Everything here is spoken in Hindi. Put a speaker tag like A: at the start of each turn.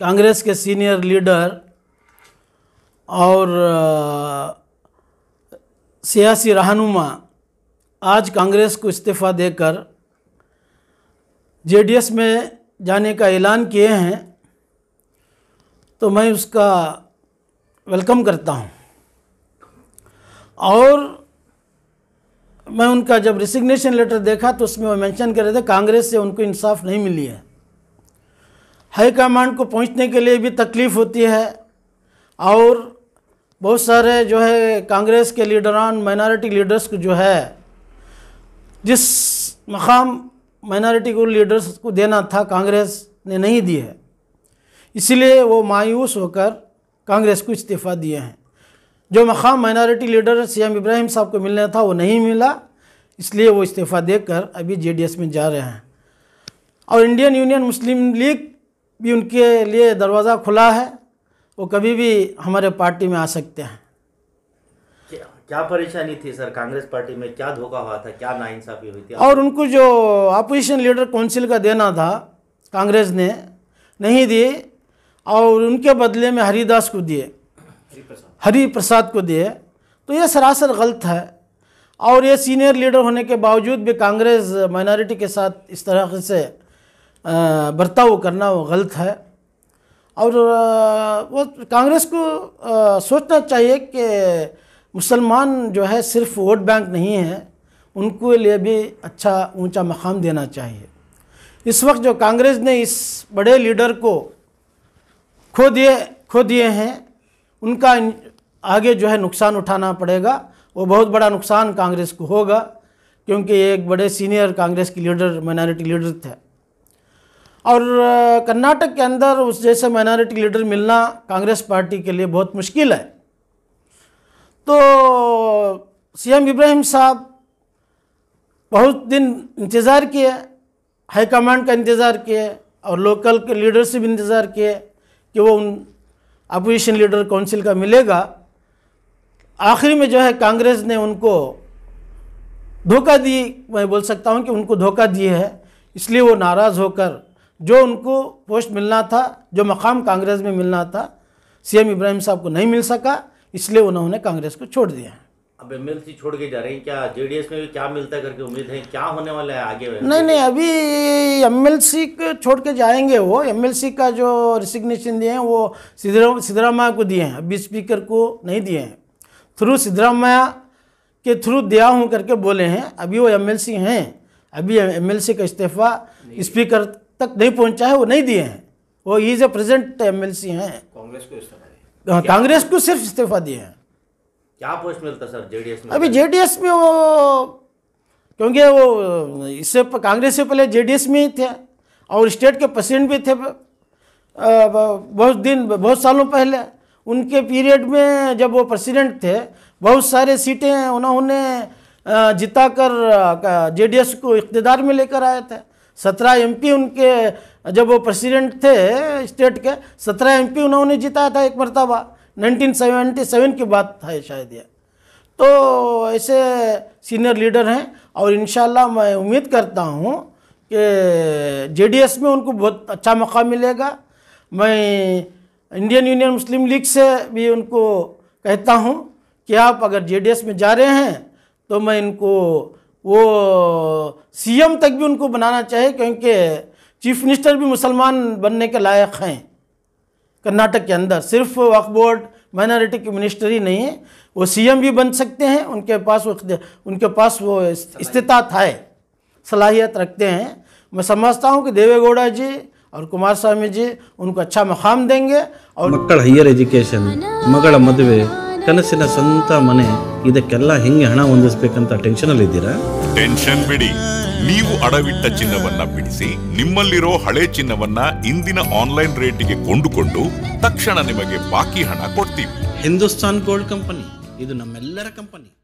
A: कांग्रेस के सीनियर लीडर और सियासी रहनुमा आज कांग्रेस को इस्तीफ़ा देकर जेडीएस में जाने का ऐलान किए हैं तो मैं उसका वेलकम करता हूं और मैं उनका जब रिसिग्नेशन लेटर देखा तो उसमें वो मेंशन कर रहे थे कांग्रेस से उनको इंसाफ नहीं मिली है हाईकमांड को पहुंचने के लिए भी तकलीफ़ होती है और बहुत सारे जो है कांग्रेस के लीडरान माइनॉरिटी लीडर्स को जो है जिस मकाम माइनॉरिटी को लीडर्स को देना था कांग्रेस ने नहीं दी है इसलिए वो मायूस होकर कांग्रेस को इस्तीफ़ा दिए हैं जो मकाम माइनॉरिटी लीडर एम इब्राहिम साहब को मिलना था वो नहीं मिला इसलिए वो इस्तीफ़ा देकर अभी जेडीएस में जा रहे हैं और इंडियन यूनियन मुस्लिम लीग भी उनके लिए दरवाज़ा खुला है वो कभी भी हमारे पार्टी में आ सकते हैं क्या परेशानी थी सर कांग्रेस पार्टी में क्या धोखा हुआ था क्या नाइंसाफी हुई थी और उनको जो अपोजिशन लीडर काउंसिल का देना था कांग्रेस ने नहीं दिए और उनके बदले में हरिदास को दिए हरी प्रसाद को दिए तो ये सरासर गलत है और ये सीनियर लीडर होने के बावजूद भी कांग्रेस माइनॉरिटी के साथ इस तरह से बर्ताव करना वो गलत है और वो कांग्रेस को सोचना चाहिए कि मुसलमान जो है सिर्फ वोट बैंक नहीं है उनको लिए भी अच्छा ऊंचा मकाम देना चाहिए इस वक्त जो कांग्रेस ने इस बड़े लीडर को खो दिए खो दिए हैं उनका आगे जो है नुकसान उठाना पड़ेगा वो बहुत बड़ा नुकसान कांग्रेस को होगा क्योंकि एक बड़े सीनियर कांग्रेस के लीडर माइनॉरिटी लीडर थे और कर्नाटक के अंदर उस जैसे माइनॉरिटी लीडर मिलना कांग्रेस पार्टी के लिए बहुत मुश्किल है तो सीएम इब्राहिम साहब बहुत दिन इंतज़ार किए हाईकमांड का इंतज़ार किए और लोकल के लीडरशिप इंतज़ार किए कि वो उन अपोजिशन लीडर काउंसिल का मिलेगा आखिर में जो है कांग्रेस ने उनको धोखा दी मैं बोल सकता हूँ कि उनको धोखा दिए है इसलिए वो नाराज़ होकर जो उनको पोस्ट मिलना था जो मकाम कांग्रेस में मिलना था सीएम इब्राहिम साहब को नहीं मिल सका इसलिए उन्होंने कांग्रेस को छोड़ दिया अब एमएलसी छोड़ के जा रहे हैं क्या जेडीएस में भी क्या मिलता है करके उम्मीद है क्या होने वाला है आगे में? नहीं नहीं अभी एमएलसी छोड़ के जाएंगे वो एमएलसी का जो रिसिग्नेशन दिए हैं वो सिद्धरा सिद्धरामैया को दिए हैं अभी स्पीकर को नहीं दिए हैं थ्रू सिद्धरामैया के थ्रू दिया हूँ करके बोले हैं अभी वो सी हैं अभी सी का इस्तीफा स्पीकर तक नहीं पहुंचा है वो नहीं दिए हैं वो is a present M L C हैं कांग्रेस को इस्तीफा हाँ, कांग्रेस को सिर्फ इस्तीफा दिए हैं क्या पोस्ट मिलता सर जेडीएस में अभी जेडीएस में वो क्योंकि वो इससे कांग्रेस से पहले जेडीएस में ही थे और स्टेट के प्रेसिडेंट भी थे बहुत दिन बहुत सालों पहले उनके पीरियड में जब वो प्रेसिडेंट थे बहुत सारे सीटें उन्होंने जिताकर जेडीएस को इकतदार में लेकर आए थे सत्रह एमपी उनके जब वो प्रेसिडेंट थे स्टेट के सत्रह एमपी उन्होंने जिताया था एक मरतबा 1977 की बात है शायद ये तो ऐसे सीनियर लीडर हैं और इन मैं उम्मीद करता हूँ कि जेडीएस में उनको बहुत अच्छा मौका मिलेगा मैं इंडियन यूनियन मुस्लिम लीग से भी उनको कहता हूँ कि आप अगर जेडीएस में जा रहे हैं तो मैं इनको वो सीएम तक भी उनको बनाना चाहिए क्योंकि चीफ मिनिस्टर भी मुसलमान बनने के लायक हैं कर्नाटक के अंदर सिर्फ वक्फ बोर्ड माइनॉरिटी की मिनिस्टर ही नहीं है वो सीएम भी बन सकते हैं उनके पास वो उनके पास वो इस्तात है सलाहियत रखते हैं मैं समझता हूँ कि देवेगौड़ा जी और कुमार स्वामी जी उनको अच्छा मकाम देंगे और मकड़ हायर एजुकेशन ಮಗಳ मदवे ಕನಸಿನ ಸ್ವಂತ ಮನೆ ಇದಕ್ಕೆಲ್ಲ ಹೆಂಗೆ ಹಣ ಹೊಂದಿಸ್ಬೇಕಂತ ಇದ್ದೀರಾ ಟೆನ್ಷನ್ ಬಿಡಿ ನೀವು ಅಡವಿಟ್ಟ ಚಿನ್ನವನ್ನ ಬಿಡಿಸಿ ನಿಮ್ಮಲ್ಲಿರೋ ಹಳೆ ಚಿನ್ನವನ್ನ ಇಂದಿನ ಆನ್ಲೈನ್ ರೇಟಿಗೆ ಕೊಂಡುಕೊಂಡು ತಕ್ಷಣ ನಿಮಗೆ ಬಾಕಿ ಹಣ ಕೊಡ್ತೀವಿ ಹಿಂದೂಸ್ತಾನ್ ಗೋಲ್ಡ್ ಕಂಪನಿ ಇದು ನಮ್ಮೆಲ್ಲರ ಕಂಪನಿ